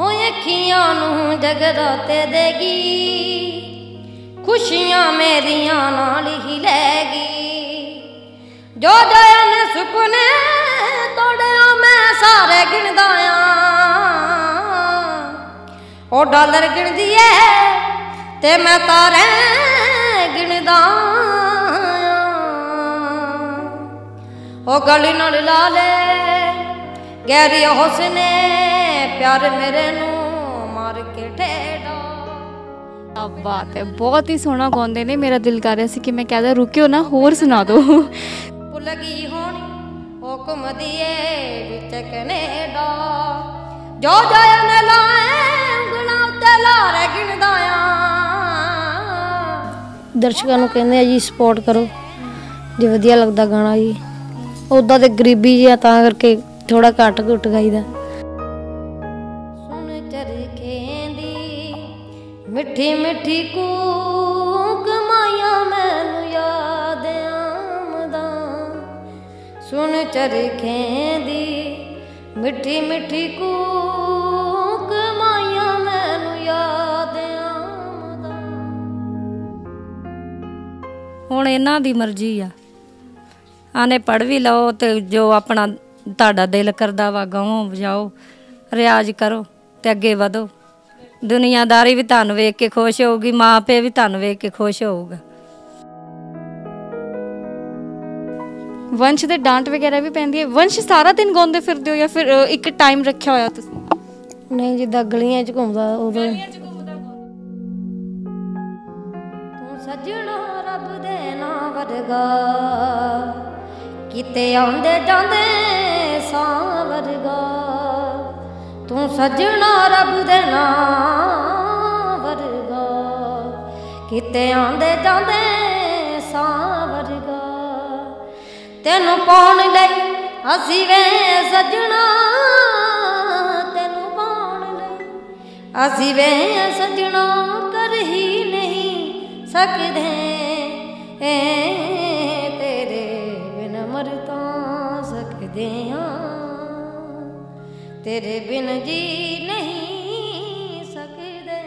ਹੋਏ ਅੱਖੀਆਂ ਨੂੰ ਤੇ ਦੇਗੀ ਖੁਸ਼ੀਆਂ ਮੇਰੀਆਂ ਨਾਲ ਹੀ ਲੈਗੀ ਜੋ ਜਯਾ ਨੇ ਸੁਪਨੇ ਤੋੜਿਆ ਮੈਂ ਸਾਰੇ ਗਿਣਦਾ ਆ ਉਹ ਡਾਲਰ ਗਿਣਦੀ ਐ ਤੇ ਮੈਂ ਤਾਰੇ ਗਿਣਦਾ ਉਹ ਗਲੀ ਨਾਲ ਲਾਲੇ ਗੈਰੀ ਹੁਸਨੇ ਪਿਆਰ ਮੇਰੇ ਨੂੰ ਮਾਰ ਕੇ ਠੇਡਾ ਬਾਤ ਹੈ ਬਹੁਤ ਹੀ ਸੋਹਣਾ ਗਾਉਂਦੇ ਨੇ ਮੇਰਾ ਦਿਲ ਕਰ ਰਿਹਾ ਸੀ ਕਿ ਮੈਂ ਕਹਦਾ ਰੁਕਿਓ ਨਾ ਹੋਰ ਸੁਣਾ ਦੋ ਭੁੱਲ ਗਈ ਹੋਣੀ ਹੁਕਮ ਦੀਏ ਵਿੱਚ ਕਨੇਡਾ ਜੋ ਜਾਇਆ ਨਾ ਲਾਏ ਉਂਗਲਾਂ ਉੱਤੇ ਲਾਰੇ ਗਿਣਦਾ ਆ ਦਰਸ਼ਕਾਂ ਨੂੰ ਕਹਿੰਦੇ ਆ ਜੀ ਸਪੋਰਟ ਕਰੋ ਜੇ ਵਧੀਆ ਲੱਗਦਾ ਗਾਣਾ ਜੀ ਉਦਾਂ ਤੇ ਗਰੀਬੀ ਜਿਆ ਤਾਂ ਕਰਕੇ ਥੋੜਾ ਘੱਟ ਘੁੱਟ ਗਾਈਦਾ ਮਿੱਠੀ ਮਿੱਠੀ ਕੂਕ ਮਾਇਆ ਮੈਨੂੰ ਯਾਦ ਆਮਦਾ ਸੁਣ ਚਰਖੇ ਦੀ ਮਿੱਠੀ ਮਿੱਠੀ ਕੂਕ ਮਾਇਆ ਮੈਨੂੰ ਯਾਦ ਆਮਦਾ ਹੁਣ ਇਹਨਾਂ ਦੀ ਮਰਜ਼ੀ ਆ ਆਨੇ ਪੜ ਵੀ ਲਓ ਤੇ ਜੋ ਆਪਣਾ ਤੁਹਾਡਾ ਦਿਲ ਕਰਦਾ ਵਾ ਗਾਓ ਵਜਾਓ ਰਿਆਜ਼ ਕਰੋ ਤੇ ਅੱਗੇ ਵਧੋ ਦੁਨੀਆਦਾਰੀ ਵੀ ਤੁਹਾਨੂੰ ਵੇਖ ਕੇ ਖੁਸ਼ ਹੋਊਗੀ ਮਾਪੇ ਵੀ ਤੁਹਾਨੂੰ ਵੇਖ ਕੇ ਖੁਸ਼ ਹੋਊਗਾ ਵੰਸ਼ ਦੇ ਡਾਂਟ ਵਗੈਰਾ ਵੀ ਪੈਂਦੀ ਹੈ ਵੰਸ਼ ਸਾਰਾ ਦਿਨ ਗਾਉਂਦੇ ਫਿਰਦੇ ਹੋ ਜਾਂ ਫਿਰ ਇੱਕ ਟਾਈਮ ਰੱਖਿਆ ਹੋਇਆ ਤੁਸੀਂ ਨਹੀਂ ਜਿੱਦਾਂ ਗਲੀਆਂ 'ਚ ਘੁੰਮਦਾ ਉਦੋਂ ਤੂੰ ਸੱਜਣਾ ਰੱਬ ਦੇ ਨਾਂ ਵਰਗਾ ਕਿਤੇ ਆਉਂਦੇ ਜਾਂਦੇ ਸਾਂ ਵਰਗਾ ਤੂੰ ਸਜਣਾ ਰੱਬ ਦੇ ਨਾਮ ਵਰਗਾ ਕਿਤੇ ਆਂਦੇ ਜਾਂਦੇ ਸਾਂ ਵਰਗਾ ਤੈਨੂੰ ਪਾਉਣ ਲਈ ਅਸੀਂ ਵੇ ਸਜਣਾ ਤੈਨੂੰ ਪਾਉਣ ਲਈ ਅਸੀਂ ਵੇ ਸਜਣਾ ਕਰ ਹੀ ਨਹੀਂ ਸਕਦੇ ਏ ਤੇਰੇ ਬਿਨ ਮਰ ਤਾਂ ਸਕਦੇ ਹਾਂ ਤੇਰੇ ਬਿਨ ਜੀ ਨਹੀਂ ਸਕਦੇ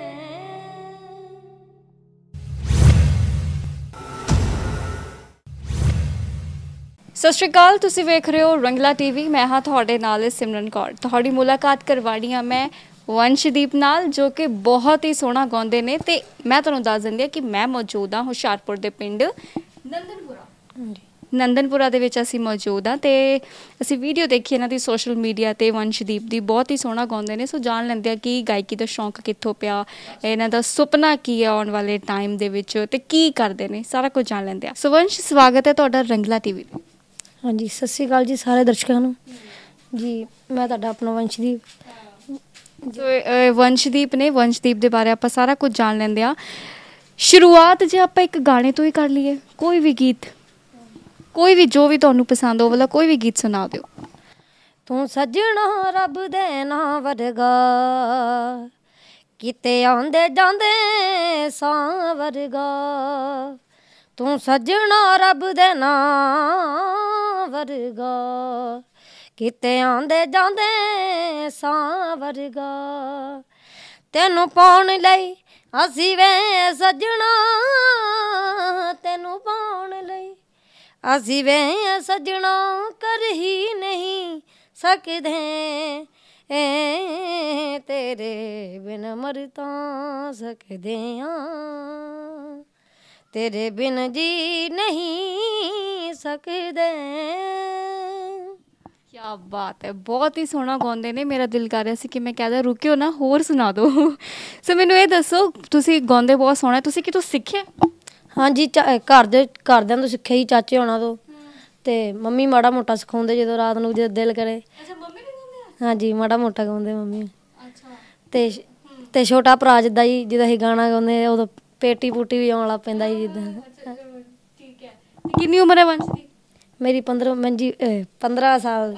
ਸਤਿ ਸ਼੍ਰੀ ਅਕਾਲ ਤੁਸੀਂ ਵੇਖ ਰਹੇ ਹੋ ਰੰਗਲਾ ਟੀਵੀ ਮੈਂ ਹਾਂ ਤੁਹਾਡੇ ਨਾਲ ਸਿਮਰਨ ਕੌਰ ਤੁਹਾਡੀ ਮੁਲਾਕਾਤ ਕਰਵਾਣੀ ਮੈਂ ਵੰਸ਼ਦੀਪ ਨਾਲ ਜੋ ਕਿ ਬਹੁਤ ਹੀ ਸੋਹਣਾ ਗਾਉਂਦੇ ਨੇ ਤੇ ਮੈਂ ਤੁਹਾਨੂੰ ਦੱਸ ਦਿੰਦੀ ਆ ਕਿ ਮੈਂ ਮੌਜੂਦ ਹਾਂ ਹੁਸ਼ਿਆਰਪੁਰ ਦੇ ਪਿੰਡ ਨੰਦਨਪੁਰਾ ਜੀ ਨੰਦਨਪੁਰਾ ਦੇ ਵਿੱਚ ਅਸੀਂ ਮੌਜੂਦ ਆ ਤੇ ਅਸੀਂ ਵੀਡੀਓ ਦੇਖੀ ਇਹਨਾਂ ਦੀ ਸੋਸ਼ਲ ਮੀਡੀਆ ਤੇ ਵੰਸ਼ਦੀਪ ਦੀ ਬਹੁਤ ਹੀ ਸੋਹਣਾ ਗਾਉਂਦੇ ਨੇ ਸੋ ਜਾਣ ਲੈਂਦੇ ਆ ਕਿ ਗਾਇਕੀ ਦਾ ਸ਼ੌਂਕ ਕਿੱਥੋਂ ਪਿਆ ਇਹਨਾਂ ਦਾ ਸੁਪਨਾ ਕੀ ਹੈ ਆਉਣ ਵਾਲੇ ਟਾਈਮ ਦੇ ਵਿੱਚ ਤੇ ਕੀ ਕਰਦੇ ਨੇ ਸਾਰਾ ਕੁਝ ਜਾਣ ਲੈਂਦੇ ਆ ਸੋ ਵੰਸ਼ ਸਵਾਗਤ ਹੈ ਤੁਹਾਡਾ ਰੰਗਲਾ ਟੀਵੀ ਹਾਂਜੀ ਸਤਿ ਸ਼੍ਰੀ ਅਕਾਲ ਜੀ ਸਾਰੇ ਦਰਸ਼ਕਾਂ ਨੂੰ ਜੀ ਮੈਂ ਤੁਹਾਡਾ ਆਪਣਾ ਵੰਸ਼ਦੀਪ ਜੋ ਵੰਸ਼ਦੀਪ ਨੇ ਵੰਸ਼ਦੀਪ ਦੇ ਬਾਰੇ ਆਪਾਂ ਸਾਰਾ ਕੁਝ ਜਾਣ ਲੈਂਦੇ ਆ ਸ਼ੁਰੂਆਤ ਜੇ ਆਪਾਂ ਇੱਕ ਗਾਣੇ ਤੋਂ ਹੀ ਕਰ ਲਈਏ ਕੋਈ ਵੀ ਗੀਤ ਕੋਈ ਵੀ ਜੋ ਵੀ ਤੁਹਾਨੂੰ ਪਸੰਦ ਹੋ ਵਾਲਾ ਕੋਈ ਵੀ ਗੀਤ ਸੁਣਾ ਦਿਓ ਤੂੰ ਸੱਜਣਾ ਰੱਬ ਦੇ ਨਾਂ ਵਰਗਾ ਕਿਤੇ ਆਉਂਦੇ ਜਾਂਦੇ ਸਾਂ ਵਰਗਾ ਤੂੰ ਸੱਜਣਾ ਰੱਬ ਦੇ ਨਾਂ ਵਰਗਾ ਕਿਤੇ ਆਉਂਦੇ ਜਾਂਦੇ ਸਾਂ ਵਰਗਾ ਤੈਨੂੰ ਪਾਉਣ ਲਈ ਅਸੀਂ ਵੇ ਸੱਜਣਾ ਤੈਨੂੰ ਪਾਉਣ ਲਈ ਅਸੀਂ ਵੇ ਸਜਣਾ ਕਰ ਹੀ ਨਹੀਂ ਸਕਦੇ ਐ ਤੇਰੇ ਬਿਨ ਮਰਤਾ ਸਕਦੇ ਆ ਤੇਰੇ ਬਿਨ ਜੀ ਨਹੀਂ ਸਕਦੇ ਕੀ ਬਾਤ ਹੈ ਬਹੁਤ ਹੀ ਸੋਹਣਾ ਗਾਉਂਦੇ ਨੇ ਮੇਰਾ ਦਿਲ ਕਰ ਰਿਹਾ ਸੀ ਕਿ ਮੈਂ ਕਹਦਾ ਰੁਕਿਓ ਨਾ ਹੋਰ ਸੁਣਾ ਦਿਓ ਸੋ ਮੈਨੂੰ ਇਹ ਦੱਸੋ ਤੁਸੀਂ ਗਾਉਂਦੇ ਬਹੁਤ ਸੋਹਣਾ ਤੁਸੀਂ ਕਿਤੋਂ ਸਿੱਖਿਆ ਹਾਂਜੀ ਘਰ ਦੇ ਘਰਦਿਆਂ ਤੋਂ ਸਿੱਖਿਆ ਹੀ ਚਾਚੇ ਹੋਣਾ ਤੋਂ ਤੇ ਮੰਮੀ ਮਾੜਾ ਮੋਟਾ ਸਿਖਾਉਂਦੇ ਜਦੋਂ ਰਾਤ ਨੂੰ ਜਦ ਦਿਲ ਕਰੇ ਅੱਛਾ ਮੰਮੀ ਵੀ ਗਾਉਂਦੇ ਹਾਂਜੀ ਮਾੜਾ ਮੋਟਾ ਗਾਉਂਦੇ ਮੰਮੀ ਅੱਛਾ ਤੇ ਤੇ ਛੋਟਾ ਭਰਾ ਜਿੱਦਾਂ ਹੀ ਜਿੱਦਾਂ ਹੀ ਗਾਣਾ ਗਾਉਂਦੇ ਉਦੋਂ ਪੇਟੀ ਪੂਟੀ ਵੀ ਆਉਣ ਲੱਗ ਪੈਂਦਾ ਜੀ ਜਿੱਦਾਂ ਠੀਕ ਹੈ ਕਿੰਨੀ ਉਮਰ ਹੈ ਵੰਸ਼ ਦੀ ਮੇਰੀ 15 ਮੰਜੀ 15 ਸਾਲ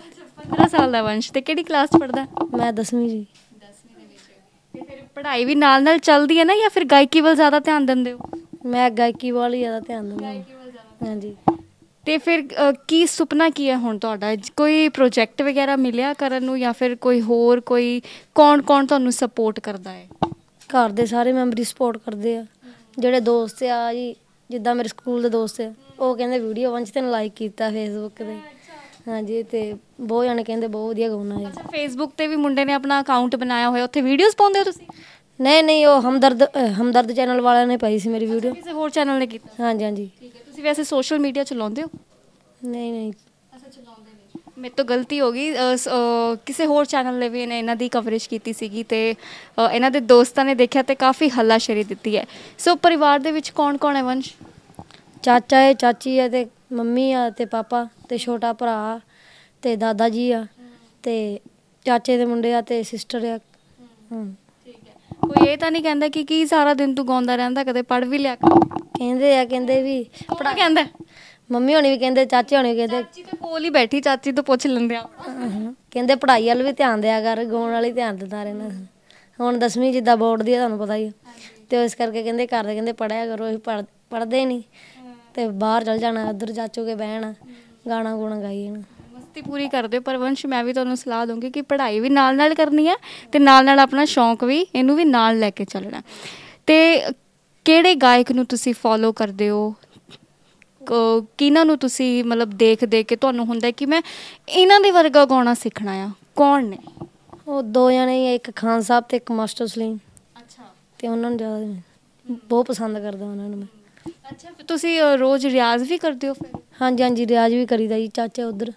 15 ਸਾਲ ਦਾ ਵੰਸ਼ ਤੇ ਕਿਹੜੀ ਕਲਾਸ ਪੜਦਾ ਮੈਂ 10ਵੀਂ ਜੀ 10ਵੀਂ ਦੇ ਵਿੱਚ ਤੇ ਫਿਰ ਪੜ੍ਹਾਈ ਵੀ ਨਾਲ ਨਾਲ ਚੱਲਦੀ ਹੈ ਨਾ ਜਾਂ ਫਿਰ ਗਾਇਕੀ ਵੱਲ ਜ਼ਿਆਦਾ ਧਿਆਨ ਦਿੰਦੇ ਹੋ ਮੈਂ ਗਾਇਕੀ ਵੱਲ ਹੀ ਜ਼ਿਆਦਾ ਧਿਆਨ ਦਿੰਦਾ ਹਾਂ ਹਾਂਜੀ ਤੇ ਫਿਰ ਕੀ ਸੁਪਨਾ ਕੀ ਹੈ ਹੁਣ ਤੁਹਾਡਾ ਕੋਈ ਪ੍ਰੋਜੈਕਟ ਵਗੈਰਾ ਮਿਲਿਆ ਕਰਨ ਨੂੰ ਜਾਂ ਫਿਰ ਕੋਈ ਹੋਰ ਕੋਈ ਕੌਣ ਕੌਣ ਤੁਹਾਨੂੰ ਸਪੋਰਟ ਕਰਦਾ ਹੈ ਘਰ ਦੇ ਸਾਰੇ ਮੈਂਬਰ ਸਪੋਰਟ ਕਰਦੇ ਆ ਜਿਹੜੇ ਦੋਸਤ ਆ ਜੀ ਜਿੱਦਾਂ ਮੇਰੇ ਸਕੂਲ ਦੇ ਦੋਸਤ ਆ ਉਹ ਕਹਿੰਦੇ ਵੀਡੀਓ ਵੰਚ ਤੈਨੂੰ ਲਾਈਕ ਕੀਤਾ ਫੇਸਬੁੱਕ ਤੇ ਹਾਂਜੀ ਤੇ ਬਹੁਤ ਜਾਣੇ ਕਹਿੰਦੇ ਬਹੁਤ ਵਧੀਆ ਗਾਉਣਾ ਹੈ ਅੱਛਾ ਫੇਸਬੁੱਕ ਤੇ ਵੀ ਮੁੰਡੇ ਨੇ ਆਪਣਾ ਅਕਾਊਂਟ ਬਣਾਇਆ ਹੋਇਆ ਉੱਥੇ ਵੀਡੀਓਜ਼ ਪਾਉਂਦੇ ਹੋ ਤੁਸੀਂ ਨਹੀਂ ਨਹੀਂ ਉਹ ਹਮਦਰਦ ਹਮਦਰਦ ਚੈਨਲ ਵਾਲਿਆਂ ਨੇ ਪਾਈ ਸੀ ਮੇਰੀ ਵੀਡੀਓ ਕਿਸੇ ਹੋਰ ਚੈਨਲ ਨੇ ਕੀਤੀ ਹਾਂਜੀ ਹਾਂਜੀ ਠੀਕ ਹੈ ਤੁਸੀਂ ਵੈਸੇ ਸੋਸ਼ਲ ਮੀਡੀਆ ਚਲਾਉਂਦੇ ਹੋ ਨਹੀਂ ਨਹੀਂ ਅਸਾਂ ਚਲਾਉਂਦੇ ਨਹੀਂ ਮੇਰੇ ਤੋਂ ਗਲਤੀ ਹੋ ਗਈ ਕਿਸੇ ਹੋਰ ਚੈਨਲ ਨੇ ਵੀ ਇਹਨਾਂ ਦੀ ਕਵਰੇਜ ਕੀਤੀ ਸੀਗੀ ਤੇ ਇਹਨਾਂ ਦੇ ਦੋਸਤਾਂ ਨੇ ਦੇਖਿਆ ਤੇ ਕਾਫੀ ਹੱਲਾਸ਼ੇਰੀ ਦਿੱਤੀ ਹੈ ਸੋ ਪਰਿਵਾਰ ਦੇ ਵਿੱਚ ਕੌਣ ਕੌਣ ਹੈ ਵੰਸ਼ ਚਾਚਾ ਹੈ ਚਾਚੀ ਹੈ ਤੇ ਮੰਮੀ ਆ ਤੇ ਪਾਪਾ ਤੇ ਛੋਟਾ ਭਰਾ ਤੇ ਦਾਦਾ ਜੀ ਆ ਤੇ ਚਾਚੇ ਦੇ ਮੁੰਡੇ ਆ ਤੇ ਸਿਸਟਰ ਆ ਹੂੰ ਕੋਈ ਇਹ ਤਾਂ ਨਹੀਂ ਕਹਿੰਦਾ ਕਿ ਕੀ ਸਾਰਾ ਦਿਨ ਤੂੰ ਗਾਉਂਦਾ ਰਹਿੰਦਾ ਕਦੇ ਪੜ ਵੀ ਲਿਆ ਕਰ ਕਹਿੰਦੇ ਆ ਕਹਿੰਦੇ ਵੀ ਪੜਾ ਕਹਿੰਦਾ ਮੰਮੀ ਹੋਣੀ ਵੀ ਕਹਿੰਦੇ ਚਾਚੇ ਹੋਣੀ ਵੀ ਕਹਿੰਦੇ ਚਾਚੀ ਤੇ ਕੋਲ ਹੀ ਬੈਠੀ ਚਾਚੀ ਤੋਂ ਪੁੱਛ ਲੈਂਦੇ ਆ ਕਹਿੰਦੇ ਪੜ੍ਹਾਈ ਵੱਲ ਵੀ ਧਿਆਨ ਦਿਆ ਕਰ ਗਾਉਣ ਵਾਲੀ ਧਿਆਨ ਦਿੰਦਾ ਰਹਿਣਾ ਹੁਣ 10ਵੀਂ ਜਿੱਦਾਂ ਬੋਰਡ ਦੀ ਤੁਹਾਨੂੰ ਪਤਾ ਹੀ ਤੇ ਇਸ ਕਰਕੇ ਕਹਿੰਦੇ ਕਰਦੇ ਕਹਿੰਦੇ ਪੜਿਆ ਕਰੋ ਅਸੀਂ ਪੜਦੇ ਪੜ੍ਹਦੇ ਨਹੀਂ ਤੇ ਬਾਹਰ ਚਲ ਜਾਣਾ ਉਧਰ ਚਾਚੂ ਕੇ ਬਹਿਣਾ ਗਾਣਾ ਗੁਣਾ ਗਾਈ ਜਾਣਾ ਸ਼ਕਤੀ ਪੂਰੀ ਕਰਦੇ ਹੋ ਪਰ ਵੰਸ਼ ਮੈਂ ਵੀ ਤੁਹਾਨੂੰ ਸਲਾਹ ਦੂੰਗੀ ਕਿ ਪੜ੍ਹਾਈ ਵੀ ਨਾਲ ਨਾਲ ਕਰਨੀ ਹੈ ਤੇ ਨਾਲ ਨਾਲ ਆਪਣਾ ਸ਼ੌਂਕ ਵੀ ਇਹਨੂੰ ਵੀ ਨਾਲ ਲੈ ਕੇ ਚੱਲਣਾ ਤੇ ਕਿਹੜੇ ਗਾਇਕ ਨੂੰ ਤੁਸੀਂ ਫੋਲੋ ਕਰਦੇ ਹੋ ਕਿਹਨਾਂ ਨੂੰ ਤੁਸੀਂ ਮਤਲਬ ਦੇਖ ਦੇਖ ਕੇ ਤੁਹਾਨੂੰ ਹੁੰਦਾ ਕਿ ਮੈਂ ਇਹਨਾਂ ਦੇ ਵਰਗਾ ਗਾਉਣਾ ਸਿੱਖਣਾ ਆ ਕੌਣ ਨੇ ਉਹ ਦੋ ਜਣੇ ਇੱਕ ਖਾਨ ਸਾਹਿਬ ਤੇ ਇੱਕ ਮਾਸਟਰ ਸਲੀਮ ਅੱਛਾ ਤੇ ਉਹਨਾਂ ਨੂੰ ਜ਼ਿਆਦਾ ਬਹੁਤ ਪਸੰਦ ਕਰਦਾ ਉਹਨਾਂ ਨੂੰ ਮੈਂ ਅੱਛਾ ਤੁਸੀਂ ਰੋਜ਼ ਰਿਆਜ਼ ਵੀ ਕਰਦੇ ਹੋ ਫਿਰ ਹਾਂਜੀ ਹਾਂਜੀ ਰਿਆਜ਼ ਵੀ ਕਰੀਦਾ ਜੀ ਚਾਚਾ ਉਧਰ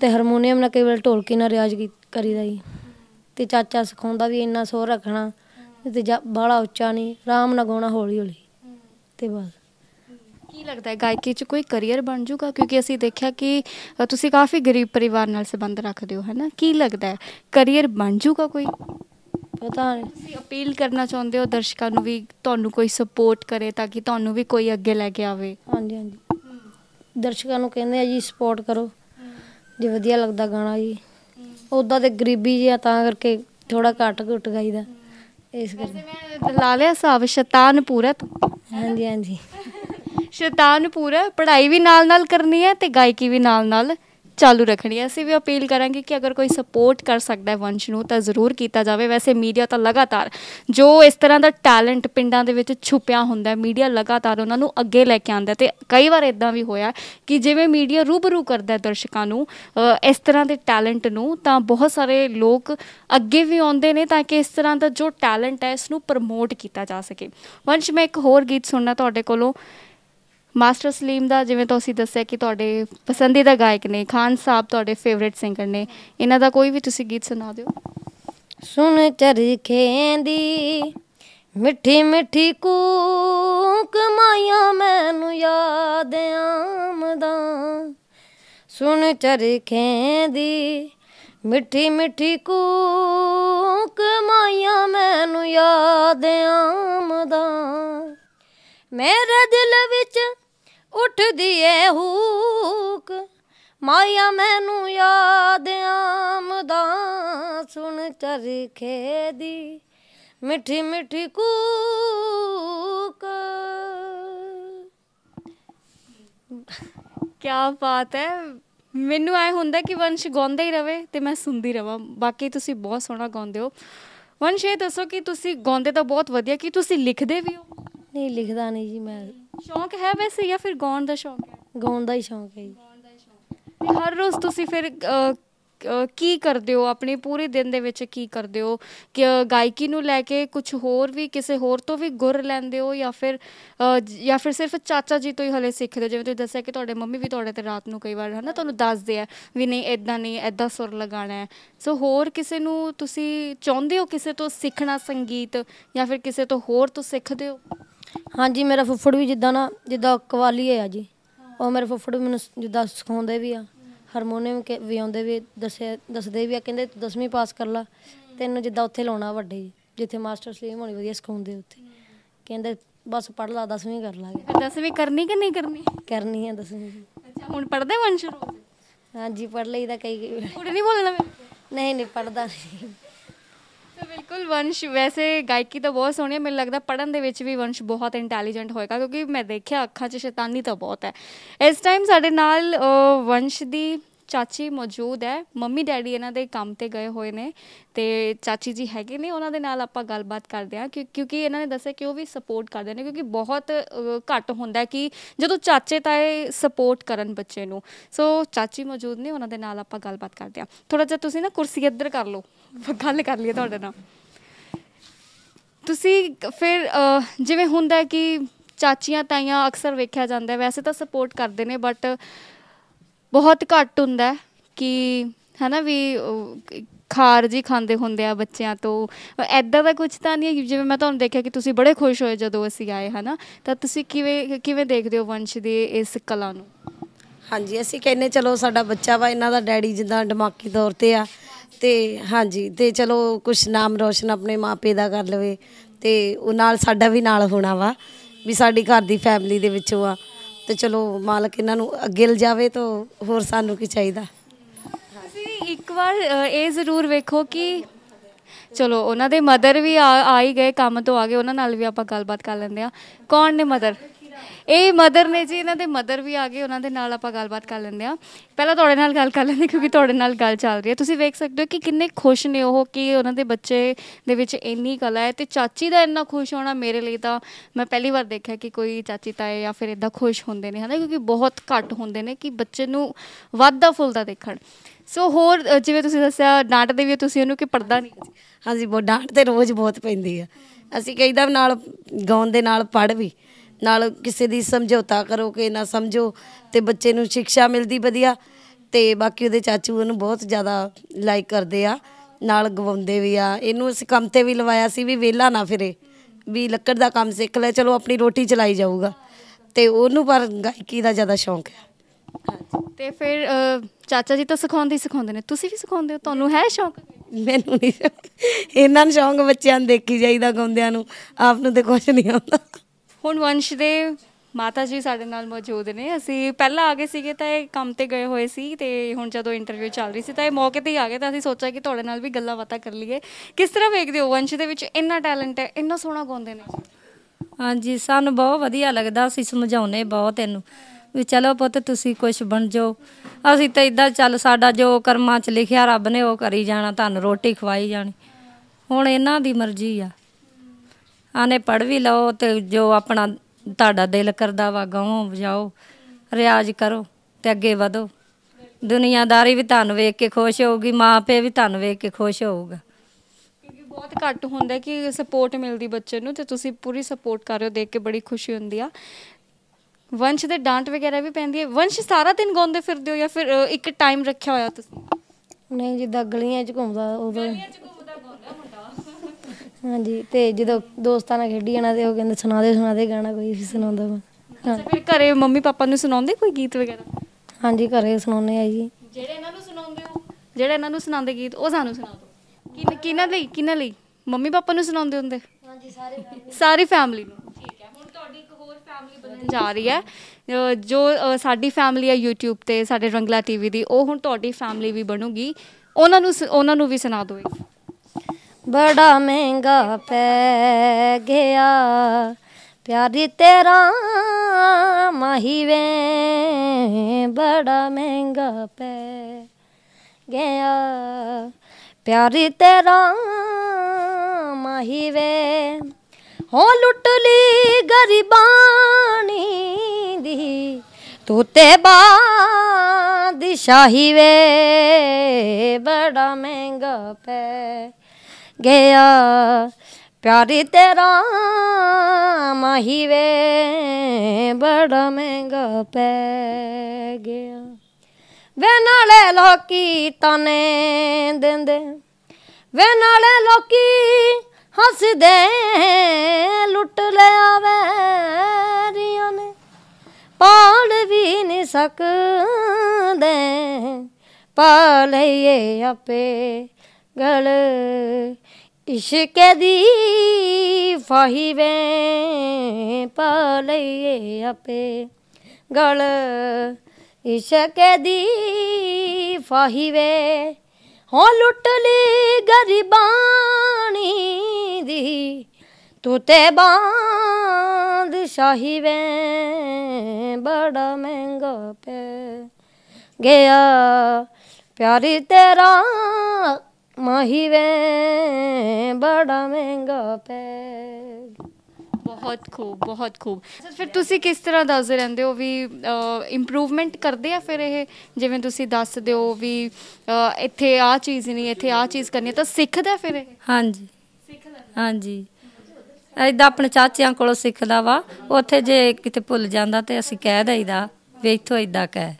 ਤੇ ਹਾਰਮੋਨੀਅਮ ਨਾਲ ਕਈ ਵਾਰ ਢੋਲਕੀ ਨਾਲ ਰਿਆਜ਼ ਕੀ- ਕਰੀਦਾ ਜੀ ਤੇ ਚਾਚਾ ਸਿਖਾਉਂਦਾ ਵੀ ਇੰਨਾ ਸੋਰ ਰੱਖਣਾ ਤੇ ਬਾਲਾ ਉੱਚਾ ਨਹੀਂ ਆਰਾਮ ਨਾਲ ਗਾਉਣਾ ਹੌਲੀ ਹੌਲੀ ਤੇ ਬਸ ਕੀ ਲੱਗਦਾ ਹੈ ਗਾਇਕੀ 'ਚ ਕੋਈ ਕਰੀਅਰ ਬਣ ਜਾਊਗਾ ਕਿਉਂਕਿ ਅਸੀਂ ਦੇਖਿਆ ਕਿ ਤੁਸੀਂ ਕਾਫੀ ਗਰੀਬ ਪਰਿਵਾਰ ਨਾਲ ਸੰਬੰਧ ਰੱਖਦੇ ਹੋ ਹੈਨਾ ਕੀ ਲੱਗਦਾ ਹੈ ਕਰੀਅਰ ਬਣ ਜਾਊਗਾ ਕੋਈ ਪਤਾ ਨਹੀਂ ਤੁਸੀਂ ਅਪੀਲ ਕਰਨਾ ਚਾਹੁੰਦੇ ਹੋ ਦਰਸ਼ਕਾਂ ਨੂੰ ਵੀ ਤੁਹਾਨੂੰ ਕੋਈ ਸਪੋਰਟ ਕਰੇ ਤਾਂ ਕਿ ਤੁਹਾਨੂੰ ਵੀ ਕੋਈ ਅੱਗੇ ਲੈ ਕੇ ਆਵੇ ਹਾਂਜੀ ਹਾਂਜੀ ਦਰਸ਼ਕਾਂ ਨੂੰ ਕਹਿੰਦੇ ਆ ਜੀ ਸਪੋਰਟ ਕਰੋ ਜੇ ਵਧੀਆ ਲੱਗਦਾ ਗਾਣਾ ਜੀ ਉਦਾਂ ਤੇ ਗਰੀਬੀ ਜੀ ਆ ਤਾਂ ਕਰਕੇ ਥੋੜਾ ਘੱਟ ਘਟ ਗਾਈਦਾ ਇਸ ਕਰਕੇ ਮੈਂ ਲਾ ਲਿਆ ਸਾਬ ਸ਼ੈਤਾਨ ਪੂਰਾ ਹਾਂਜੀ ਹਾਂਜੀ ਸ਼ੈਤਾਨ ਪੂਰਾ ਪੜ੍ਹਾਈ ਵੀ ਨਾਲ ਨਾਲ ਕਰਨੀ ਹੈ ਤੇ ਗਾਇਕੀ ਵੀ ਨਾਲ ਨਾਲ ਚਾਲੂ ਰੱਖਣੀ ਹੈ ਅਸੀਂ ਵੀ ਅਪੀਲ ਕਰਾਂਗੇ ਕਿ ਅਗਰ ਕੋਈ ਸਪੋਰਟ ਕਰ ਸਕਦਾ ਹੈ ਵੰਸ਼ ਨੂੰ ਤਾਂ ਜ਼ਰੂਰ ਕੀਤਾ ਜਾਵੇ ਵੈਸੇ ਮੀਡੀਆ ਤਾਂ ਲਗਾਤਾਰ ਜੋ ਇਸ ਤਰ੍ਹਾਂ ਦਾ ਟੈਲੈਂਟ ਪਿੰਡਾਂ ਦੇ ਵਿੱਚ ਛੁਪਿਆ ਹੁੰਦਾ ਹੈ ਮੀਡੀਆ ਲਗਾਤਾਰ ਉਹਨਾਂ ਨੂੰ ਅੱਗੇ ਲੈ ਕੇ ਆਂਦਾ ਤੇ ਕਈ ਵਾਰ ਇਦਾਂ ਵੀ ਹੋਇਆ ਕਿ ਜਿਵੇਂ ਮੀਡੀਆ ਰੂਬਰੂ ਕਰਦਾ ਹੈ ਦਰਸ਼ਕਾਂ ਨੂੰ ਇਸ ਤਰ੍ਹਾਂ ਦੇ ਟੈਲੈਂਟ ਨੂੰ ਤਾਂ ਬਹੁਤ ਸਾਰੇ ਲੋਕ ਅੱਗੇ ਵੀ ਆਉਂਦੇ ਨੇ ਤਾਂ ਕਿ ਇਸ ਤਰ੍ਹਾਂ ਦਾ ਜੋ ਟੈਲੈਂਟ ਹੈ ਇਸ ਨੂੰ ਪ੍ਰਮੋਟ ਕੀਤਾ ਜਾ ਸਕੇ ਵੰਸ਼ ਮੈਂ ਇੱਕ ਹੋਰ ਗੀਤ ਸੁਣਨਾ ਤੁਹਾਡੇ ਕੋਲੋਂ ਮਾਸਟਰ ਸਲੀਮ ਦਾ ਜਿਵੇਂ ਤੁਸੀਂ ਦੱਸਿਆ ਕਿ ਤੁਹਾਡੇ ਪਸੰਦੀਦਾ ਗਾਇਕ ਨੇ ਖਾਨ ਸਾਹਿਬ ਤੁਹਾਡੇ ਫੇਵਰਿਟ ਸਿੰਗਰ ਨੇ ਇਹਨਾਂ ਦਾ ਕੋਈ ਵੀ ਤੁਸੀਂ ਗੀਤ ਸੁਣਾ ਦਿਓ ਸੁਣ ਚਰਖੇਂਦੀ ਮਿੱਠੀ ਮਿੱਠੀ ਕੂਕ ਮਾਇਆ ਮੈਨੂੰ ਯਾਦ ਆਮਦਾ ਸੁਣ ਚਰਖੇਂਦੀ ਮਿੱਠੀ ਮਿੱਠੀ ਕੂਕ ਮਾਇਆ ਮੈਨੂੰ ਯਾਦ ਆਮਦਾ ਮੇਰੇ ਦਿਲ ਵਿੱਚ ਉੱਠਦੀ ਏ ਹੂਕ ਮਾਇਆ ਮੈਨੂੰ ਯਾਦ ਆਮਦਾ ਸੁਣ ਚਰਖੇ ਦੀ ਮਿੱਠੀ ਮਿੱਠੀ ਕੂਕ ਕੀ ਬਾਤ ਹੈ ਮੈਨੂੰ ਐ ਹੁੰਦਾ ਕਿ ਵੰਸ਼ ਗਾਉਂਦਾ ਹੀ ਰਵੇ ਤੇ ਮੈਂ ਸੁਣਦੀ ਰਵਾਂ ਬਾਕੀ ਤੁਸੀਂ ਬਹੁਤ ਸੋਹਣਾ ਗਾਉਂਦੇ ਹੋ ਵੰਸ਼ ਇਹ ਦੱਸੋ ਕਿ ਤੁਸੀਂ ਗਾਉਂਦੇ ਤਾਂ ਬਹੁਤ ਵਧੀਆ ਕਿ ਤੁਸੀਂ ਲਿਖਦੇ ਵੀ ਹੋ ਨਹੀਂ ਲਿਖਦਾ ਨਹੀਂ ਜੀ ਮੈਂ ਸ਼ੌਂਕ ਹੈ ਵੈਸੇ ਜਾਂ ਫਿਰ ਗਾਉਣ ਦਾ ਸ਼ੌਂਕ ਹੈ ਗਾਉਣ ਦਾ ਹੀ ਸ਼ੌਂਕ ਹੈ ਜੀ ਗਾਉਣ ਦਾ ਹੀ ਸ਼ੌਂਕ ਹਰ ਰੋਜ਼ ਤੁਸੀਂ ਫਿਰ ਕੀ ਕਰਦੇ ਹੋ ਆਪਣੇ ਪੂਰੇ ਦਿਨ ਦੇ ਵਿੱਚ ਕੀ ਕਰਦੇ ਹੋ ਕਿ ਗਾਇਕੀ ਨੂੰ ਲੈ ਕੇ ਕੁਝ ਹੋਰ ਵੀ ਕਿਸੇ ਹੋਰ ਤੋਂ ਵੀ ਗੁਰ ਲੈਂਦੇ ਹੋ ਜਾਂ ਫਿਰ ਜਾਂ ਫਿਰ ਸਿਰਫ ਚਾਚਾ ਜੀ ਤੋਂ ਹੀ ਹਲੇ ਸਿੱਖਦੇ ਜਿਵੇਂ ਤੁਸੀਂ ਦੱਸਿਆ ਕਿ ਤੁਹਾਡੇ ਮੰਮੀ ਵੀ ਤੁਹਾਡੇ ਤੇ ਰਾਤ ਨੂੰ ਕਈ ਵਾਰ ਹਨਾ ਤੁਹਾਨੂੰ ਦੱਸਦੇ ਆ ਵੀ ਨਹੀਂ ਐਦਾਂ ਨਹੀਂ ਐਦਾਂ ਸੁਰ ਲਗਾਣਾ ਹੈ ਸੋ ਹੋਰ ਕਿਸੇ ਨੂੰ ਤੁਸੀਂ ਚਾਹੁੰਦੇ ਹੋ ਕਿਸੇ ਤੋਂ ਸਿੱਖਣਾ ਸੰਗੀਤ ਜਾਂ ਫਿਰ ਕਿਸੇ ਤੋਂ ਹੋਰ ਤੋਂ ਸਿੱਖਦੇ ਹੋ ਹਾਂਜੀ ਮੇਰਾ ਫੁੱਫੜ ਵੀ ਜਿੱਦਾਂ ਨਾ ਜਿੱਦਾਂ ਕਵਾਲੀ ਹੈ ਜੀ ਉਹ ਮੇਰੇ ਫੁੱਫੜ ਮੈਨੂੰ ਜਿੱਦਾਂ ਸਿਖਾਉਂਦੇ ਵੀ ਆ ਹਾਰਮੋਨੀਅਮ ਕੇ ਵੀ ਆਉਂਦੇ ਵੀ ਦੱਸੇ ਦੱਸਦੇ ਵੀ ਆ ਕਹਿੰਦੇ ਤੂੰ 10ਵੀਂ ਪਾਸ ਕਰ ਲਾ ਤੈਨੂੰ ਜਿੱਦਾਂ ਉੱਥੇ ਲਾਉਣਾ ਵੱਡੇ ਜਿੱਥੇ ਮਾਸਟਰ ਸਲੀਮ ਹੋਣੀ ਵਧੀਆ ਸਿਖਾਉਂਦੇ ਉੱਥੇ ਕਹਿੰਦੇ ਬਸ ਪੜ ਲਾ 10ਵੀਂ ਕਰ ਲਾਂਗੇ ਫਿਰ 10ਵੀਂ ਕਰਨੀ ਕਿ ਨਹੀਂ ਕਰਨੀ ਕਰਨੀ ਹੈ 10ਵੀਂ ਅੱਛਾ ਹੁਣ ਪੜਦੇ ਹੁਣ ਸ਼ੁਰੂ ਹਾਂਜੀ ਪੜ ਲਈਦਾ ਕਈ ਕੁੜੀ ਨਹੀਂ ਬੋਲਣਾ ਮੈਂ ਨਹੀਂ ਨਹੀਂ ਪੜਦਾ ਨਹੀਂ ਬਿਲਕੁਲ ਵੰਸ਼ ਵੈਸੇ ਗਾਇਕੀ ਤਾਂ ਬਹੁਤ ਸੋਹਣੀ ਹੈ ਮੈਨੂੰ ਲੱਗਦਾ ਪੜਨ ਦੇ ਵਿੱਚ ਵੀ ਵੰਸ਼ ਬਹੁਤ ਇੰਟੈਲੀਜੈਂਟ ਹੋਏਗਾ ਕਿਉਂਕਿ ਮੈਂ ਦੇਖਿਆ ਅੱਖਾਂ 'ਚ ਸ਼ੈਤਾਨੀ ਤਾਂ ਬਹੁਤ ਹੈ ਇਸ ਟਾਈਮ ਸਾਡੇ ਨਾਲ ਵੰਸ਼ ਦੀ ਚਾਚੀ ਮੌਜੂਦ ਹੈ ਮੰਮੀ ਡੈਡੀ ਇਹਨਾਂ ਦੇ ਕੰਮ ਤੇ ਗਏ ਹੋਏ ਨੇ ਤੇ ਚਾਚੀ ਜੀ ਹੈਗੇ ਨੇ ਉਹਨਾਂ ਦੇ ਨਾਲ ਆਪਾਂ ਗੱਲਬਾਤ ਕਰਦੇ ਆ ਕਿਉਂਕਿ ਇਹਨਾਂ ਨੇ ਦੱਸਿਆ ਕਿ ਉਹ ਵੀ ਸਪੋਰਟ ਕਰਦੇ ਨੇ ਕਿਉਂਕਿ ਬਹੁਤ ਘੱਟ ਹੁੰਦਾ ਕਿ ਜਦੋਂ ਚਾਚੇ ਤਾਏ ਸਪੋਰਟ ਕਰਨ ਬੱਚੇ ਨੂੰ ਸੋ ਚਾਚੀ ਮੌਜੂਦ ਨੇ ਉਹਨਾਂ ਦੇ ਨਾਲ ਆਪਾਂ ਗੱਲਬਾਤ ਕਰਦੇ ਆ ਥੋੜਾ ਜਿਹਾ ਤੁਸੀਂ ਨਾ ਕੁਰਸੀ ਇੱਧਰ ਕਰ ਲਓ ਗੱਲ ਕਰ ਲਈਏ ਤੁਹਾਡੇ ਨਾਲ ਤੁਸੀਂ ਫਿਰ ਜਿਵੇਂ ਹੁੰਦਾ ਕਿ ਚਾਚੀਆਂ ਤਾਈਆਂ ਅਕਸਰ ਵੇਖਿਆ ਜਾਂਦਾ ਵੈਸੇ ਤਾਂ ਸਪੋਰਟ ਕਰਦੇ ਨੇ ਬਟ ਬਹੁਤ ਘੱਟ ਹੁੰਦਾ ਕਿ ਹਨਾ ਵੀ ਖਾਰ ਜੀ ਖਾਂਦੇ ਹੁੰਦੇ ਆ ਬੱਚਿਆਂ ਤੋਂ ਐਦਾਂ ਦਾ ਕੁਝ ਤਾਂ ਨਹੀਂ ਜਿਵੇਂ ਮੈਂ ਤੁਹਾਨੂੰ ਦੇਖਿਆ ਕਿ ਤੁਸੀਂ ਬੜੇ ਖੁਸ਼ ਹੋਏ ਜਦੋਂ ਅਸੀਂ ਆਏ ਹਨਾ ਤਾਂ ਤੁਸੀਂ ਕਿਵੇਂ ਕਿਵੇਂ ਦੇਖਦੇ ਹੋ ਵੰਸ਼ ਦੀ ਇਸ ਕਲਾ ਨੂੰ ਹਾਂਜੀ ਅਸੀਂ ਕਹਿੰਨੇ ਚਲੋ ਸਾਡਾ ਬੱਚਾ ਵਾ ਇਹਨਾਂ ਦਾ ਡੈਡੀ ਜਿੰਦਾ ਦਿਮਾਗੀ ਤੌਰ ਤੇ ਆ ਤੇ ਹਾਂਜੀ ਤੇ ਚਲੋ ਕੁਝ ਨਾਮ ਰੋਸ਼ਨ ਆਪਣੇ ਮਾਪੇ ਦਾ ਕਰ ਲਵੇ ਤੇ ਉਹ ਨਾਲ ਸਾਡਾ ਵੀ ਨਾਲ ਹੋਣਾ ਵਾ ਵੀ ਸਾਡੀ ਘਰ ਦੀ ਫੈਮਿਲੀ ਦੇ ਵਿੱਚੋਂ ਆ ਤੇ ਚਲੋ ਮਾਲਕ ਇਹਨਾਂ ਨੂੰ ਅੱਗੇ ਲ ਜਾਵੇ ਤਾਂ ਹੋਰ ਸਾਨੂੰ ਕੀ ਚਾਹੀਦਾ ਤੁਸੀਂ ਇੱਕ ਵਾਰ ਇਹ ਜ਼ਰੂਰ ਵੇਖੋ ਕਿ ਚਲੋ ਉਹਨਾਂ ਦੇ ਮਦਰ ਵੀ ਆ ਹੀ ਗਏ ਕੰਮ ਤੋਂ ਆ ਗਏ ਉਹਨਾਂ ਨਾਲ ਵੀ ਆਪਾਂ ਗੱਲਬਾਤ ਕਰ ਲੈਂਦੇ ਆ ਕੌਣ ਨੇ ਮਦਰ ਇਹ ਮਦਰ ਨੇ ਜੀ ਇਹਨਾਂ ਦੇ ਮਦਰ ਵੀ ਆ ਗਏ ਉਹਨਾਂ ਦੇ ਨਾਲ ਆਪਾਂ ਗੱਲਬਾਤ ਕਰ ਲੈਂਦੇ ਆ ਪਹਿਲਾਂ ਤੁਹਾਡੇ ਨਾਲ ਗੱਲ ਕਰ ਲੈਂਦੇ ਕਿਉਂਕਿ ਤੁਹਾਡੇ ਨਾਲ ਗੱਲ ਚੱਲ ਰਹੀ ਹੈ ਤੁਸੀਂ ਵੇਖ ਸਕਦੇ ਹੋ ਕਿ ਕਿੰਨੇ ਖੁਸ਼ ਨੇ ਉਹ ਕਿ ਉਹਨਾਂ ਦੇ ਬੱਚੇ ਦੇ ਵਿੱਚ ਇੰਨੀ ਕਲਾ ਹੈ ਤੇ ਚਾਚੀ ਦਾ ਇੰਨਾ ਖੁਸ਼ ਹੋਣਾ ਮੇਰੇ ਲਈ ਤਾਂ ਮੈਂ ਪਹਿਲੀ ਵਾਰ ਦੇਖਿਆ ਕਿ ਕੋਈ ਚਾਚੀ ਤਾਏ ਜਾਂ ਫਿਰ ਇਦਾਂ ਖੁਸ਼ ਹੁੰਦੇ ਨੇ ਹਨਾ ਕਿਉਂਕਿ ਬਹੁਤ ਘੱਟ ਹੁੰਦੇ ਨੇ ਕਿ ਬੱਚੇ ਨੂੰ ਵਾਧਾ ਫੁੱਲਦਾ ਦੇਖਣ ਸੋ ਹੋਰ ਜਿਵੇਂ ਤੁਸੀਂ ਦੱਸਿਆ ਡਾਂਟ ਦੇ ਵੀ ਤੁਸੀਂ ਉਹਨੂੰ ਕਿ ਪੜਦਾ ਨਹੀਂ ਹਾਂਜੀ ਬਹੁਤ ਡਾਂਟ ਤੇ ਰੋਜ਼ ਬਹੁਤ ਪੈਂਦੀ ਆ ਅਸੀਂ ਕਹਿੰਦਾ ਨਾਲ ਗਾਉਣ ਦੇ ਨਾਲ ਪੜ ਵੀ ਨਾਲ ਕਿਸੇ ਦੀ ਸਮਝੌਤਾ ਕਰੋ ਕਿ ਨਾ ਸਮਝੋ ਤੇ ਬੱਚੇ ਨੂੰ ਸਿੱਖਿਆ ਮਿਲਦੀ ਵਧੀਆ ਤੇ ਬਾਕੀ ਉਹਦੇ ਚਾਚੂ ਉਹਨੂੰ ਬਹੁਤ ਜ਼ਿਆਦਾ ਲਾਈਕ ਕਰਦੇ ਆ ਨਾਲ ਗਵਾਉਂਦੇ ਵੀ ਆ ਇਹਨੂੰ ਅਸੀਂ ਕੰਮ ਤੇ ਵੀ ਲਵਾਇਆ ਸੀ ਵੀ ਵਿਹਲਾ ਨਾ ਫਿਰੇ ਵੀ ਲੱਕੜ ਦਾ ਕੰਮ ਸਿੱਖ ਲੈ ਚਲੋ ਆਪਣੀ ਰੋਟੀ ਚਲਾਈ ਜਾਊਗਾ ਤੇ ਉਹਨੂੰ ਪਰ ਗਾਇਕੀ ਦਾ ਜ਼ਿਆਦਾ ਸ਼ੌਂਕ ਹੈ ਤੇ ਫਿਰ ਚਾਚਾ ਜੀ ਤਾਂ ਸਿਖਾਉਂਦੇ ਹੀ ਸਿਖਾਉਂਦੇ ਨੇ ਤੁਸੀਂ ਵੀ ਸਿਖਾਉਂਦੇ ਹੋ ਤੁਹਾਨੂੰ ਹੈ ਸ਼ੌਂਕ ਮੈਨੂੰ ਨਹੀਂ ਇਹਨਾਂ ਨੂੰ ਸ਼ੌਂਕ ਬੱਚਿਆਂ ਨੂੰ ਦੇਖੀ ਜਾਈਦਾ ਗਾਉਂਦਿਆਂ ਨੂੰ ਆਪ ਨੂੰ ਤੇ ਕੁਝ ਨਹੀਂ ਆਉਂਦਾ ਹੁਣ ਵੰਸ਼ ਦੇ ਮਾਤਾ ਜੀ ਸਾਡੇ ਨਾਲ ਮੌਜੂਦ ਨੇ ਅਸੀਂ ਪਹਿਲਾਂ ਆ ਗਏ ਸੀਗੇ ਤਾਂ ਇਹ ਕੰਮ ਤੇ ਗਏ ਹੋਏ ਸੀ ਤੇ ਹੁਣ ਜਦੋਂ ਇੰਟਰਵਿਊ ਚੱਲ ਰਹੀ ਸੀ ਤਾਂ ਇਹ ਮੌਕੇ ਤੇ ਹੀ ਆ ਗਏ ਤਾਂ ਅਸੀਂ ਸੋਚਿਆ ਕਿ ਤੁਹਾਡੇ ਨਾਲ ਵੀ ਗੱਲਾਂ ਬਾਤਾਂ ਕਰ ਲਈਏ ਕਿਸ ਤਰ੍ਹਾਂ ਵੇਖਦੇ ਹੋ ਵੰਸ਼ ਦੇ ਵਿੱਚ ਇੰਨਾ ਟੈਲੈਂਟ ਹੈ ਇੰਨਾ ਸੋਹਣਾ ਗਾਉਂਦੇ ਨੇ ਹਾਂਜੀ ਸਾਨੂੰ ਬਹੁਤ ਵਧੀਆ ਲੱਗਦਾ ਅਸੀਂ ਸਮਝਾਉਨੇ ਬਹੁਤ ਇਹਨੂੰ ਵੀ ਚਲੋ ਪੁੱਤ ਤੁਸੀਂ ਕੁਝ ਬਣ ਜਾਓ ਅਸੀਂ ਤਾਂ ਇਦਾਂ ਚੱਲ ਸਾਡਾ ਜੋ ਕਰਮਾਂ 'ਚ ਲਿਖਿਆ ਰੱਬ ਨੇ ਉਹ ਕਰੀ ਜਾਣਾ ਤੁਹਾਨੂੰ ਰੋਟੀ ਖਵਾਈ ਜਾਣੀ ਹੁਣ ਇਹਨਾਂ ਦੀ ਮਰਜ਼ੀ ਆ ਆਨੇ ਪੜ ਵੀ ਲਓ ਤੇ ਜੋ ਆਪਣਾ ਤੁਹਾਡਾ ਦਿਲ ਕਰਦਾ ਵਾ ਗਾਉਂ ਵਜਾਓ ਰਿਆਜ਼ ਕਰੋ ਤੇ ਅੱਗੇ ਵਧੋ ਦੁਨੀਆਦਾਰੀ ਵੀ ਤੁਹਾਨੂੰ ਵੇਖ ਕੇ ਖੁਸ਼ ਹੋਊਗੀ ਮਾਪੇ ਵੀ ਤੁਹਾਨੂੰ ਵੇਖ ਕੇ ਖੁਸ਼ ਹੋਊਗਾ ਕਿਉਂਕਿ ਬਹੁਤ ਘੱਟ ਹੁੰਦਾ ਕਿ ਸਪੋਰਟ ਮਿਲਦੀ ਬੱਚੇ ਨੂੰ ਤੇ ਤੁਸੀਂ ਪੂਰੀ ਸਪੋਰਟ ਕਰ ਰਹੇ ਹੋ ਦੇਖ ਕੇ ਬੜੀ ਖੁਸ਼ੀ ਹੁੰਦੀ ਆ ਵੰਸ਼ ਦੇ ਡਾਂਟ ਵਗੈਰਾ ਵੀ ਪੈਂਦੀ ਹੈ ਵੰਸ਼ ਸਾਰਾ ਦਿਨ ਗਾਉਂਦੇ ਫਿਰਦੇ ਹੋ ਜਾਂ ਫਿਰ ਇੱਕ ਟਾਈਮ ਰੱਖਿਆ ਹੋਇਆ ਤੁਸੀਂ ਨਹੀਂ ਜਿੱਦਾਂ ਗਲੀਆਂ 'ਚ ਘੁੰਮਦਾ ਉਹ ਹਾਂਜੀ ਤੇ ਜਦੋਂ ਦੋਸਤਾਂ ਨਾਲ ਖੇਡੀ ਜਾਣਾ ਤੇ ਉਹ ਕਹਿੰਦੇ ਸੁਣਾ ਦੇ ਸੁਣਾ ਦੇ ਗਾਣਾ ਕੋਈ ਵੀ ਸੁਣਾਉਂਦਾ ਵਾ ਫਿਰ ਘਰੇ ਮੰਮੀ ਪਾਪਾ ਨੂੰ ਸੁਣਾਉਂਦੇ ਕੋਈ ਗੀਤ ਵਗੈਰਾ ਹਾਂਜੀ ਘਰੇ ਸੁਣਾਉਂਦੇ ਆ ਜੀ ਜਿਹੜੇ ਇਹਨਾਂ ਨੂੰ ਸੁਣਾਉਂਦੇ ਹੋ ਜਿਹੜੇ ਇਹਨਾਂ ਨੂੰ ਸੁਣਾਉਂਦੇ ਗੀਤ ਉਹ ਸਾਨੂੰ ਸੁਣਾ ਦਿਓ ਕਿਨ ਕਿਨਾਂ ਲਈ ਕਿਨਾਂ ਲਈ ਮੰਮੀ ਪਾਪਾ ਨੂੰ ਸੁਣਾਉਂਦੇ ਹੁੰਦੇ ਹਾਂਜੀ ਸਾਰੇ ਸਾਰੀ ਫੈਮਿਲੀ ਨੂੰ ਠੀਕ ਹੈ ਹੁਣ ਤੁਹਾਡੀ ਇੱਕ ਹੋਰ ਫੈਮਿਲੀ ਬਣਨ ਜਾ ਰਹੀ ਹੈ ਜੋ ਸਾਡੀ ਫੈਮਿਲੀ ਹੈ YouTube ਤੇ ਸਾਡੇ ਰੰਗਲਾ ਟੀਵੀ ਦੀ ਉਹ ਹੁਣ ਤੁਹਾਡੀ ਫੈਮਿਲੀ ਵੀ ਬਣੂਗੀ ਉਹਨਾਂ ਨੂੰ ਉਹਨਾਂ ਨੂੰ ਵੀ ਸੁਣਾ ਦਿਓ ਇੱਕ। ਬੜਾ ਮਹਿੰਗਾ ਪੈ ਗਿਆ ਪਿਆਰੀ ਤੇਰਾ ਮਾਹੀ ਵੇ ਬੜਾ ਮਹਿੰਗਾ ਪੈ ਗਿਆ ਪਿਆਰੀ ਤੇਰਾ ਮਾਹੀ ਵੇ ਹੋ ਲੁੱਟ ਲਈ ਗਰੀਬਾਨੀ ਦੀ ਤੂੰ ਤੇ ਬਾਦਸ਼ਾਹੀ ਵੇ ਬੜਾ ਮਹਿੰਗਾ ਪੈ ਗਿਆ ਪਿਆਰੀ ਤੇਰਾ ਮਾਹੀ ਵੇ ਬੜਾ ਮਹਿੰਗਾ ਪੈ ਗਿਆ ਵੇ ਨਾਲੇ ਲੋਕੀ ਤਨੇ ਦਿੰਦੇ ਵੇ ਨਾਲੇ ਲੋਕੀ ਹੱਸਦੇ ਲੁੱਟ ਲਿਆ ਵੈਰੀਆਂ ਨੇ ਪਾੜ ਵੀ ਨਹੀਂ ਸਕਦੇ ਪਾਲਈਏ ਆਪੇ ਗਲ ਇਸ਼ਕ ਦੀ ਫਾਹੀ ਵੇ ਪਾ ਆਪੇ ਗਲ ਇਸ਼ਕ ਦੀ ਫਹੀਵੇ ਹੋ ਲੁੱਟ ਲਈ ਗਰੀਬਾਨੀ ਦੀ ਤੂੰ ਤੇ ਬਾਂਦ ਸ਼ਾਹੀ ਬੜਾ ਮਹਿੰਗਾ ਪੈ ਗਿਆ ਪਿਆਰੀ ਤੇਰਾ ਮਹੀ ਵੇ ਬੜਾ ਮਹਿੰਗਾ ਪੈ ਬਹੁਤ ਖੂਬ ਬਹੁਤ ਖੂਬ ਫਿਰ ਤੁਸੀਂ ਕਿਸ ਤਰ੍ਹਾਂ ਦੱਸਦੇ ਰਹਿੰਦੇ ਹੋ ਵੀ ਇੰਪਰੂਵਮੈਂਟ ਕਰਦੇ ਆ ਫਿਰ ਇਹ ਜਿਵੇਂ ਤੁਸੀਂ ਦੱਸਦੇ ਹੋ ਵੀ ਇੱਥੇ ਆ ਚੀਜ਼ ਨਹੀਂ ਇੱਥੇ ਆ ਚੀਜ਼ ਕਰਨੀ ਤਾਂ ਸਿੱਖਦਾ ਫਿਰ ਇਹ ਹਾਂਜੀ ਸਿੱਖ ਲੈਂਦਾ ਹਾਂਜੀ ਐਦਾਂ ਆਪਣੇ ਚਾਚਿਆਂ ਕੋਲੋਂ ਸਿੱਖਦਾ ਵਾ ਉੱਥੇ ਜੇ ਕਿਤੇ ਭੁੱਲ ਜਾਂਦਾ ਤੇ ਅਸੀਂ ਕਹਿ ਦਈਦਾ ਵੀ ਇਥੋਂ ਐਦਾਂ ਕਹਿ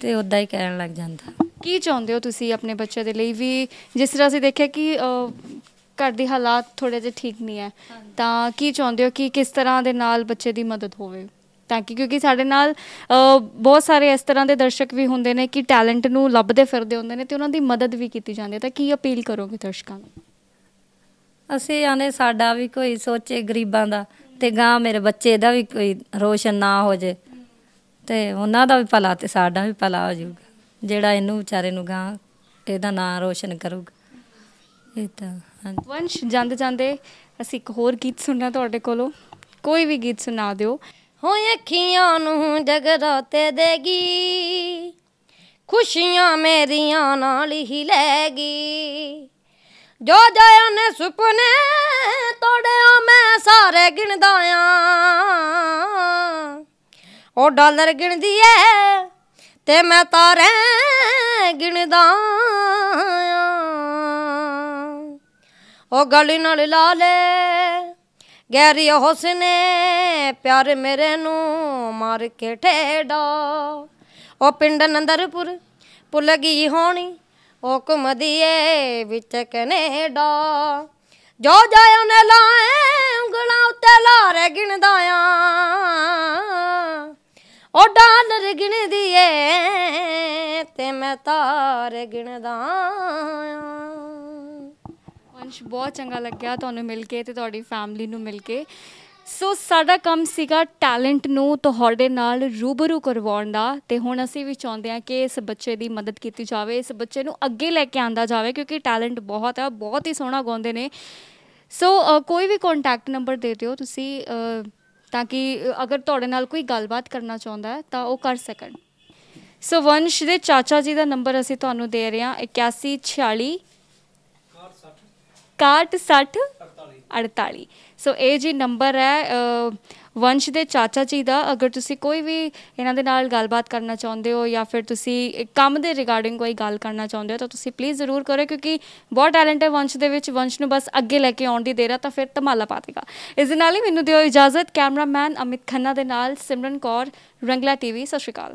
ਤੇ ਉਦਾਂ ਹੀ ਕਹਿਣ ਲੱਗ ਜਾਂਦਾ ਕੀ ਚਾਹੁੰਦੇ ਹੋ ਤੁਸੀਂ ਆਪਣੇ ਬੱਚੇ ਦੇ ਲਈ ਵੀ ਜਿਸ ਤਰ੍ਹਾਂ ਅਸੀਂ ਦੇਖਿਆ ਕਿ ਘਰ ਦੀ ਹਾਲਾਤ ਥੋੜੇ ਜਿਹਾ ਠੀਕ ਨਹੀਂ ਹੈ ਤਾਂ ਕੀ ਚਾਹੁੰਦੇ ਹੋ ਕਿ ਕਿਸ ਤਰ੍ਹਾਂ ਦੇ ਨਾਲ ਬੱਚੇ ਦੀ ਮਦਦ ਹੋਵੇ ਤਾਂ ਕਿ ਕਿਉਂਕਿ ਸਾਡੇ ਨਾਲ ਬਹੁਤ ਸਾਰੇ ਇਸ ਤਰ੍ਹਾਂ ਦੇ ਦਰਸ਼ਕ ਵੀ ਹੁੰਦੇ ਨੇ ਕਿ ਟੈਲੈਂਟ ਨੂੰ ਲੱਭਦੇ ਫਿਰਦੇ ਹੁੰਦੇ ਨੇ ਤੇ ਉਹਨਾਂ ਦੀ ਮਦਦ ਵੀ ਕੀਤੀ ਜਾਂਦੀ ਹੈ ਤਾਂ ਕੀ ਅਪੀਲ ਕਰੋਗੇ ਦਰਸ਼ਕਾਂ ਨੂੰ ਅਸੀਂ ਆਨੇ ਸਾਡਾ ਵੀ ਕੋਈ ਸੋਚੇ ਗਰੀਬਾਂ ਦਾ ਤੇ ਗਾਂ ਮੇਰੇ ਬੱਚੇ ਦਾ ਵੀ ਕੋਈ ਰੋਸ਼ਨ ਨਾ ਹੋ ਜੇ ਤੇ ਉਹਨਾਂ ਦਾ ਵੀ ਭਲਾ ਤੇ ਸਾਡਾ ਵੀ ਭਲਾ ਹੋ ਜਾਊਗਾ ਜਿਹੜਾ ਇਹਨੂੰ ਵਿਚਾਰੇ ਨੂੰ ਗਾਂ ਇਹਦਾ ਨਾਂ ਰੋਸ਼ਨ ਕਰੂਗਾ ਇਹ ਤਾਂ ਹਾਂਜੀ ਵੰਸ਼ ਜਾਂਦੇ ਜਾਂਦੇ ਅਸੀਂ ਇੱਕ ਹੋਰ ਗੀਤ ਸੁਣਨਾ ਤੁਹਾਡੇ ਕੋਲੋਂ ਕੋਈ ਵੀ ਗੀਤ ਸੁਣਾ ਦਿਓ ਹੋ ਅੱਖੀਆਂ ਨੂੰ ਜਗਰਾਤੇ ਦੇਗੀ ਖੁਸ਼ੀਆਂ ਮੇਰੀਆਂ ਨਾਲ ਹੀ ਲੈਗੀ ਜੋ ਜਾਇਆ ਨੇ ਸੁਪਨੇ ਤੋੜਿਆ ਮੈਂ ਸਾਰੇ ਗਿਣਦਾ ਆ ਉਹ ਡਾਲਰ ਗਿਣਦੀ ਐ ਤੇ ਮੈਂ ਤਾਰੇ ਗਿਣਦਾ ਓ ਗਲੀ ਨਾਲ ਲਾ ਗੈਰੀ ਹੁਸਨੇ ਪਿਆਰ ਮੇਰੇ ਨੂੰ ਮਾਰ ਕੇ ਠੇੜਾ ਓ ਪਿੰਡ ਨੰਦਰਪੁਰ ਪੁੱਲ ਗਈ ਹੋਣੀ ਹੁਕਮ ਦੀਏ ਵਿੱਚ ਕਨੇਡਾ ਜੋ ਜਾਇ ਉਹਨੇ ਲਾਏ ਉਂਗਲਾਂ ਉੱਤੇ ਲਾਰੇ ਗਿਣਦਾ ਆ ਓਡਾ ਗਿਣਦੀ ਏ ਤੇ ਮੈਂ ਤਾਰੇ ਗਿਣਦਾ ਵੰਸ਼ ਬਹੁਤ ਚੰਗਾ ਲੱਗਿਆ ਤੁਹਾਨੂੰ ਮਿਲ ਕੇ ਤੇ ਤੁਹਾਡੀ ਫੈਮਿਲੀ ਨੂੰ ਮਿਲ ਕੇ ਸੋ ਸਾਡਾ ਕੰਮ ਸੀਗਾ ਟੈਲੈਂਟ ਨੂੰ ਤੁਹਾਡੇ ਨਾਲ ਰੂਬਰੂ ਕਰਵਾਉਣ ਦਾ ਤੇ ਹੁਣ ਅਸੀਂ ਵੀ ਚਾਹੁੰਦੇ ਹਾਂ ਕਿ ਇਸ ਬੱਚੇ ਦੀ ਮਦਦ ਕੀਤੀ ਜਾਵੇ ਇਸ ਬੱਚੇ ਨੂੰ ਅੱਗੇ ਲੈ ਕੇ ਆਂਦਾ ਜਾਵੇ ਕਿਉਂਕਿ ਟੈਲੈਂਟ ਬਹੁਤ ਹੈ ਬਹੁਤ ਹੀ ਸੋਹਣਾ ਗਾਉਂਦੇ ਨੇ ਸੋ ਕੋਈ ਵੀ ਕੰਟੈਕਟ ਨੰਬਰ ਦੇ ਦਿਓ ਤੁਸੀਂ ਤਾਂ ਕਿ ਅਗਰ ਤੁਹਾਡੇ ਨਾਲ ਕੋਈ ਗੱਲਬਾਤ ਕਰਨਾ ਚਾਹੁੰਦਾ ਹੈ ਤਾਂ ਉਹ ਕਰ ਸਕਣ ਸੋ ਵੰਸ਼ ਦੇ ਚਾਚਾ ਜੀ ਦਾ ਨੰਬਰ ਅਸੀਂ ਤੁਹਾਨੂੰ ਦੇ ਰਹੇ ਹਾਂ 8146 61 60 48 ਸੋ ਇਹ ਜੀ ਨੰਬਰ ਹੈ ਵੰਸ਼ ਦੇ ਚਾਚਾ ਜੀ ਦਾ ਅਗਰ ਤੁਸੀਂ ਕੋਈ ਵੀ ਇਹਨਾਂ ਦੇ ਨਾਲ ਗੱਲਬਾਤ ਕਰਨਾ ਚਾਹੁੰਦੇ ਹੋ ਜਾਂ ਫਿਰ ਤੁਸੀਂ ਕੰਮ ਦੇ ਰਿਗਾਰਡਿੰਗ ਕੋਈ ਗੱਲ ਕਰਨਾ ਚਾਹੁੰਦੇ ਹੋ ਤਾਂ ਤੁਸੀਂ ਪਲੀਜ਼ ਜ਼ਰੂਰ ਕਰੋ ਕਿਉਂਕਿ ਬਹੁਤ ਟੈਲੈਂਟ ਹੈ ਵੰਸ਼ ਦੇ ਵਿੱਚ ਵੰਸ਼ ਨੂੰ ਬਸ ਅੱਗੇ ਲੈ ਕੇ ਆਉਣ ਦੀ ਦੇਰ ਆ ਤਾਂ ਫਿਰ ਧਮਾਲਾ ਪਾ ਦੇਗਾ ਇਸ ਦੇ ਨਾਲ ਹੀ ਮੈਨੂੰ ਦਿਓ ਇਜਾਜ਼ਤ ਕੈਮਰਾਮੈਨ ਅਮਿਤ ਖੰਨਾ ਦੇ ਨਾਲ ਸਿਮਰਨ ਕੌਰ ਰੰਗਲਾ ਟੀਵੀ ਸਤਿ ਸ਼੍ਰੀ ਅਕਾਲ